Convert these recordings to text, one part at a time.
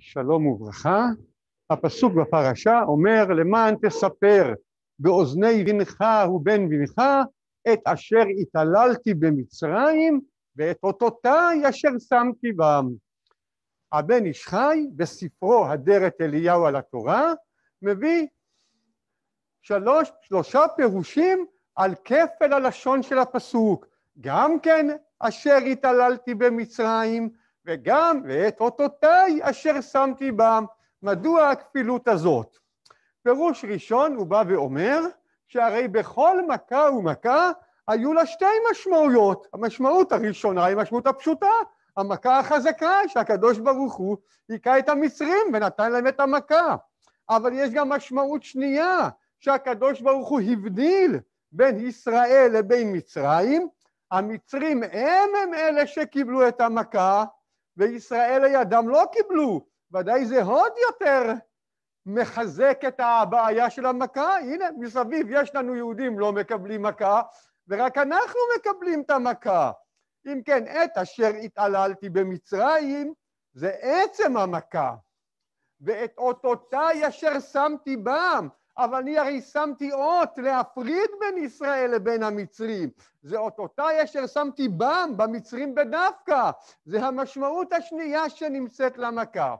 שלום וברכה. הפסוק בפרשה אומר למען תספר באוזני בנך ובן בנך את אשר התעללתי במצרים ואת אותותיי אשר שמתי בם. הבן איש חי בספרו הדרת אליהו על התורה מביא שלוש, שלושה פירושים על כפל הלשון של הפסוק גם כן אשר התעללתי במצרים וגם ואת אותותיי אשר שמתי בם. מדוע הכפילות הזאת? פירוש ראשון, הוא בא ואומר שהרי בכל מכה ומכה היו לה שתי משמעויות. המשמעות הראשונה היא משמעות הפשוטה, המכה החזקה שהקדוש ברוך הוא היכה את המצרים ונתן להם את המכה. אבל יש גם משמעות שנייה, שהקדוש ברוך הוא הבדיל בין ישראל לבין מצרים, המצרים הם הם אלה שקיבלו את המכה, וישראל לידם לא קיבלו, ודאי זה עוד יותר מחזק את הבעיה של המכה, הנה מסביב יש לנו יהודים לא מקבלים מכה, ורק אנחנו מקבלים את המכה. אם כן, את אשר התעללתי במצרים, זה עצם המכה, ואת אותותיי אשר שמתי בם, אבל אני הרי שמתי אות להפריד בין ישראל לבין המצרים. זה אותותיי אשר שמתי בם, במצרים בדווקא. זה המשמעות השנייה שנמצאת למכה.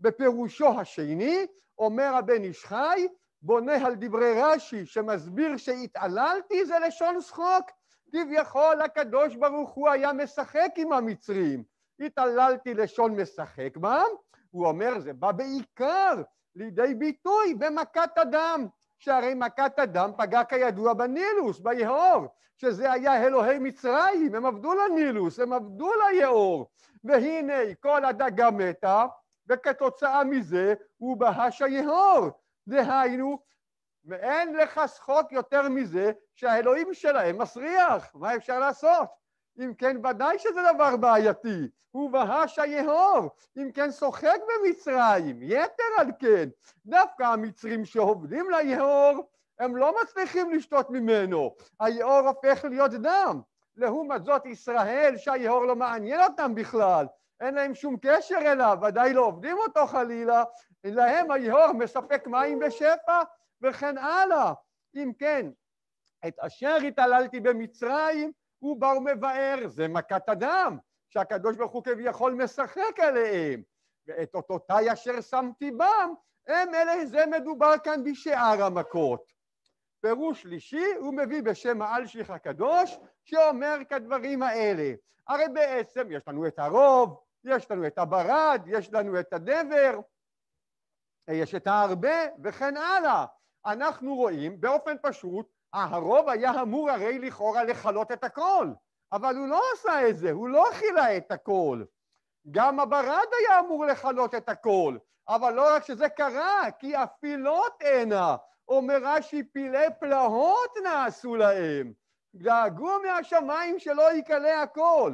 בפירושו השני, אומר הבן איש חי, בונה על דברי רש"י שמסביר שהתעללתי זה לשון שחוק. כביכול הקדוש ברוך הוא היה משחק עם המצרים. התעללתי לשון משחק בם, הוא אומר זה בא בעיקר לידי ביטוי במכת הדם, שהרי מכת הדם פגעה כידוע בנילוס, ביהור, שזה היה אלוהי מצרים, הם עבדו לנילוס, הם עבדו ליהור, והנה כל הדגה מתה, וכתוצאה מזה הוא בהש היהור, דהיינו ואין לך שחוק יותר מזה שהאלוהים שלהם מסריח, מה אפשר לעשות? אם כן ודאי שזה דבר בעייתי, הוא בהש היהור, אם כן שוחק במצרים, יתר על כן, דווקא המצרים שעובדים ליהור, הם לא מצליחים לשתות ממנו, היהור הופך להיות דם, לעומת זאת ישראל שהיהור לא מעניין אותם בכלל, אין להם שום קשר אליו, ודאי לא עובדים אותו חלילה, להם היהור מספק מים בשפע וכן הלאה. אם כן, את אשר התעללתי במצרים, הוא בא ומבאר, זה מכת אדם, שהקדוש ברוך הוא כביכול משחק עליהם. ואת אותותיי אשר שמתי בם, הם אלה, זה מדובר כאן בשאר המכות. פירוש שלישי, הוא מביא בשם האלשיך הקדוש, שאומר כדברים האלה. הרי בעצם יש לנו את הרוב, יש לנו את הברד, יש לנו את הדבר, יש את ההרבה וכן הלאה. אנחנו רואים באופן פשוט הרוב היה אמור הרי לכאורה לכלות את הכל, אבל הוא לא עשה את זה, הוא לא כילה את הכל. גם הברד היה אמור לכלות את הכל, אבל לא רק שזה קרה, כי אפילות הנה, אומרה שפילי פלאות נעשו להם. דאגו מהשמיים שלא יכלה הכל.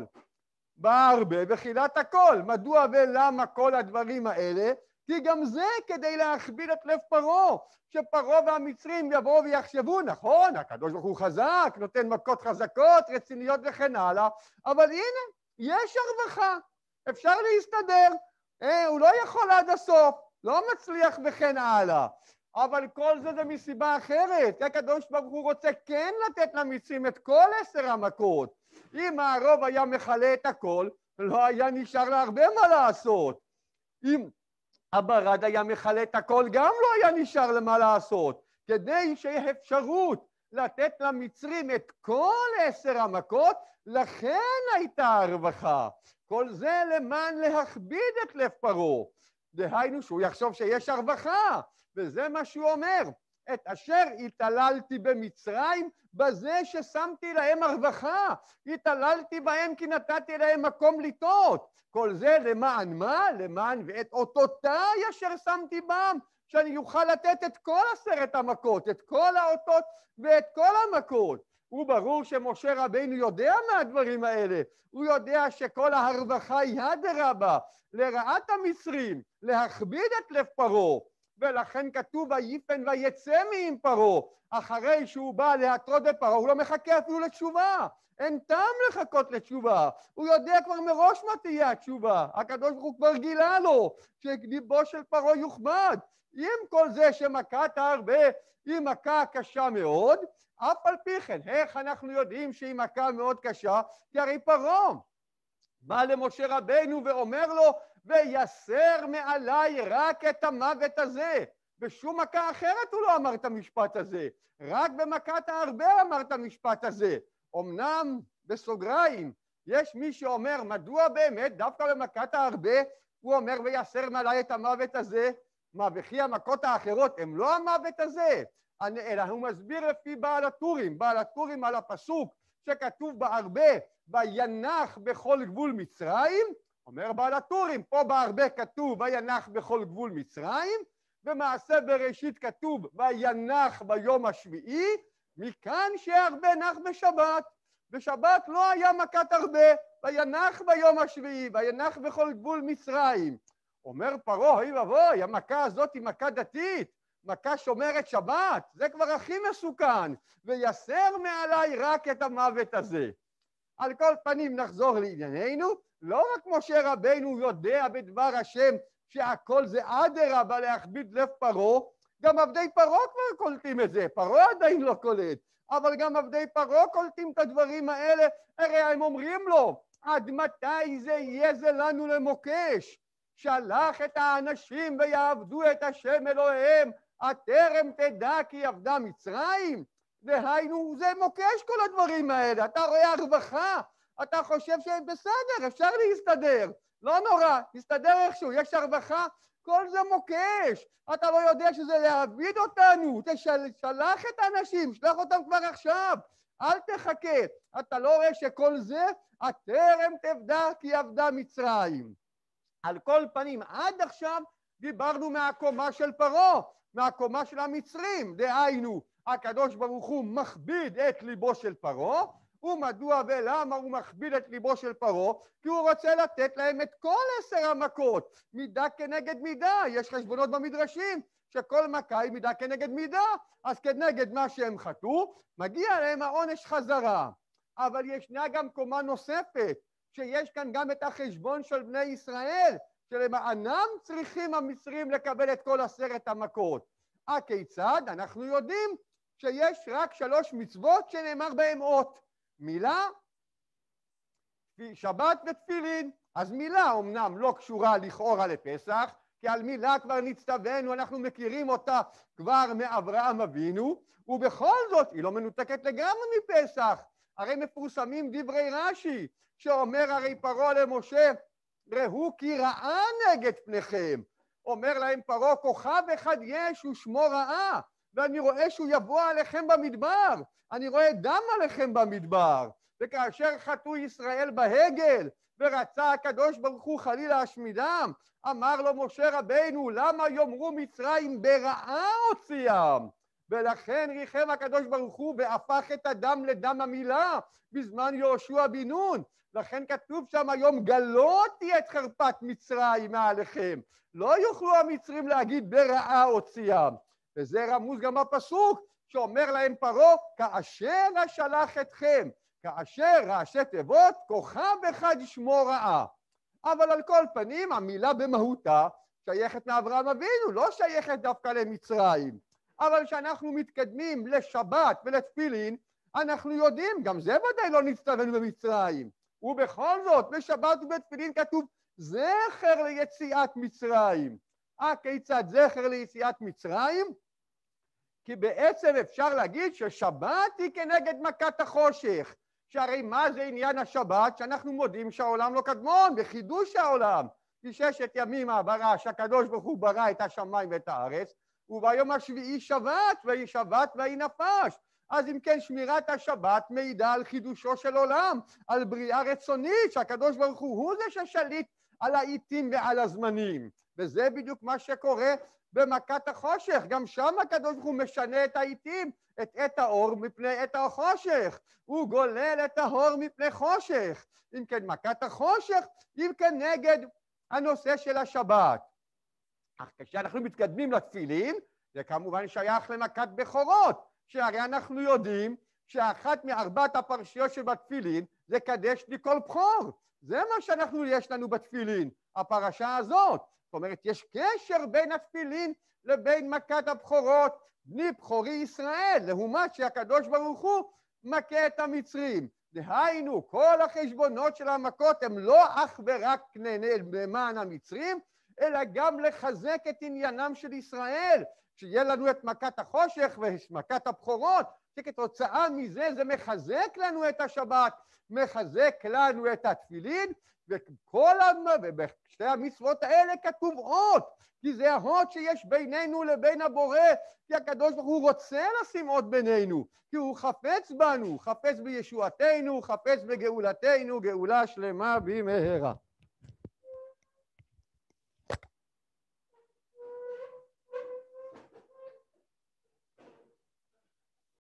בא הרבה וכילת הכל. מדוע ולמה כל הדברים האלה? כי גם זה כדי להכביד את לב פרעה, שפרעה והמצרים יבואו ויחשבו, נכון, הקדוש ברוך הוא חזק, נותן מכות חזקות, רציניות וכן הלאה, אבל הנה, יש הרווחה, אפשר להסתדר, אה, הוא לא יכול עד הסוף, לא מצליח וכן הלאה. אבל כל זה זה מסיבה אחרת, כי הקדוש ברוך הוא רוצה כן לתת למצרים את כל עשר המכות. אם הרוב היה מכלה את הכל, לא היה נשאר לה הרבה מה לעשות. אם הברד היה מכלה את הכל, גם לא היה נשאר למה לעשות, כדי שיהיה אפשרות לתת למצרים את כל עשר המכות, לכן הייתה הרווחה. כל זה למען להכביד את לב פרעה. דהיינו שהוא יחשוב שיש הרווחה, וזה מה שהוא אומר. את אשר התעללתי במצרים, בזה ששמתי להם הרווחה. התעללתי בהם כי נתתי להם מקום לטעות. כל זה למען מה? למען ואת אותותיי אשר שמתי בם, שאני אוכל לתת את כל עשרת המכות, את כל האותות ואת כל המכות. וברור שמשה רבינו יודע מהדברים האלה, הוא יודע שכל ההרווחה היא הדרבה, לרעת המצרים, להכביד את לב פרעה. ולכן כתוב ויפן ויצא מעם פרעה. אחרי שהוא בא להטרות את פרעה, הוא לא מחכה אפילו לתשובה. אין טעם לחכות לתשובה. הוא יודע כבר מראש מה תהיה התשובה. הקדוש ברוך הוא כבר גילה לו שליבו של פרעה יוכבד. עם כל זה שמכת הרבה היא מכה קשה מאוד, אף על פי כן, איך אנחנו יודעים שהיא מכה מאוד קשה? כי הרי פרעה בא למשה רבנו ואומר לו, ויסר מעליי רק את המוות הזה. בשום מכה אחרת הוא לא אמר את המשפט הזה, רק במכת הארבה אמר את המשפט הזה. אמנם, בסוגריים, יש מי שאומר, מדוע באמת דווקא במכת הארבה הוא אומר ויסר מעליי את המוות הזה? מה, וכי המכות האחרות הן לא המוות הזה? אלא הוא מסביר לפי בעל הטורים, בעל הטורים על הפסוק שכתוב בהרבה, וינח בכל גבול מצרים, אומר בעל הטורים, פה בהרבה כתוב וינח בכל גבול מצרים, ומעשה בראשית כתוב וינח ביום השביעי, מכאן שהרבה נח בשבת. בשבת לא היה מכת הרבה, וינח ביום השביעי, וינח בכל גבול מצרים. אומר פרעה, אוי ואבוי, המכה הזאת היא מכה דתית, מכה שומרת שבת, זה כבר הכי מסוכן, ויסר מעליי רק את המוות הזה. על כל פנים נחזור לענייננו, לא רק משה רבנו יודע בדבר השם שהכל זה אדרבה להכביד לב פרעה, גם עבדי פרעה כבר קולטים את זה, פרעה עדיין לא קולט, אבל גם עבדי פרעה קולטים את הדברים האלה, הרי הם אומרים לו, עד מתי זה יהיה זה לנו למוקש? שלח את האנשים ויעבדו את השם אלוהיהם, הטרם תדע כי עבדה מצרים? דהיינו, זה מוקש כל הדברים האלה. אתה רואה הרווחה, אתה חושב שבסדר, אפשר להסתדר. לא נורא, נסתדר איכשהו, יש הרווחה, כל זה מוקש. אתה לא יודע שזה להעביד אותנו, תשלח את האנשים, שלח אותם כבר עכשיו, אל תחכה. אתה לא רואה שכל זה, הטרם תבדה כי עבדה מצרים. על כל פנים, עד עכשיו דיברנו מהקומה של פרעה, מהקומה של המצרים, דהיינו, הקדוש ברוך הוא מכביד את ליבו של פרעה, ומדוע ולמה הוא מכביד את ליבו של פרעה? כי הוא רוצה לתת להם את כל עשר המכות, מידה כנגד מידה, יש חשבונות במדרשים, שכל מכה היא מידה כנגד מידה, אז כנגד מה שהם חטאו, מגיע להם העונש חזרה. אבל ישנה גם קומה נוספת, שיש כאן גם את החשבון של בני ישראל, שלמענם צריכים המצרים לקבל את כל עשרת המכות. הכיצד? אנחנו יודעים שיש רק שלוש מצוות שנאמר בהן אות. מילה, שבת ותפילין. אז מילה אמנם לא קשורה לכאורה לפסח, כי על מילה כבר נצטווינו, אנחנו מכירים אותה כבר מאברהם אבינו, ובכל זאת היא לא מנותקת לגמרי מפסח. הרי מפורסמים דברי רש"י, שאומר הרי פרעה למשה, ראו כי רעה נגד פניכם. אומר להם פרעה, כוכב אחד יש ושמו רעה. ואני רואה שהוא יבוא עליכם במדבר, אני רואה דם עליכם במדבר. וכאשר חטאו ישראל בהגל, ורצה הקדוש ברוך הוא חלילה השמידם, אמר לו משה רבינו, למה יאמרו מצרים ברעה הוציאם? ולכן ריחם הקדוש ברוך הוא והפך את הדם לדם המילה בזמן יהושע בן נון. לכן כתוב שם היום גלותי את חרפת מצרים מעליכם. לא יוכלו המצרים להגיד ברעה הוציאם. וזה רמוז גם הפסוק שאומר להם פרעה, כאשר אשלח אתכם, כאשר ראשי תיבות, כוכב אחד שמו רעה. אבל על כל פנים, המילה במהותה שייכת לאברהם אבינו, לא שייכת דווקא למצרים. אבל כשאנחנו מתקדמים לשבת ולתפילין, אנחנו יודעים, גם זה ודאי לא נצטווינו במצרים. ובכל זאת, בשבת ובתפילין כתוב זכר ליציאת מצרים. אה, כיצד זכר ליציאת מצרים? כי בעצם אפשר להגיד ששבת היא כנגד מכת החושך. שהרי מה זה עניין השבת? שאנחנו מודים שהעולם לא קדמון, בחידוש העולם. בששת ימים העברה שהקדוש ברוך הוא ברא את השמיים ואת הארץ, וביום השביעי שבת, ויהי שבת ויהי נפש. אז אם כן, שמירת השבת מעידה על חידושו של עולם, על בריאה רצונית, שהקדוש ברוך הוא הוא זה ששליט על העיתים ועל הזמנים. וזה בדיוק מה שקורה במכת החושך. גם שם הקדוש ברוך הוא משנה את העיתים, את עת האור מפני עת החושך. הוא גולל את האור מפני חושך. אם כן, מכת החושך, אם כן, נגד הנושא של השבת. אך כשאנחנו מתקדמים לתפילין, זה כמובן שייך למכת בכורות, שהרי אנחנו יודעים שאחת מארבעת הפרשיות שבתפילין זה קדש לי כל בכור. זה מה שאנחנו, יש לנו בתפילין, הפרשה הזאת. זאת אומרת, יש קשר בין התפילין לבין מכת הבכורות, בני בכורי ישראל, לעומת שהקדוש ברוך הוא מכה את המצרים. דהיינו, כל החשבונות של המכות הם לא אך ורק למען המצרים, אלא גם לחזק את עניינם של ישראל, שיהיה לנו את מכת החושך ומכת הבכורות, שכתוצאה מזה זה מחזק לנו את השבת, מחזק לנו את התפילין, וכל המ... ובשתי המצוות האלה כתוב אות, כי זה האות שיש בינינו לבין הבורא, כי הקדוש ברוך הוא רוצה לשים אות בינינו, כי הוא חפץ בנו, חפץ בישועתנו, חפץ בגאולתנו, גאולה שלמה במהרה.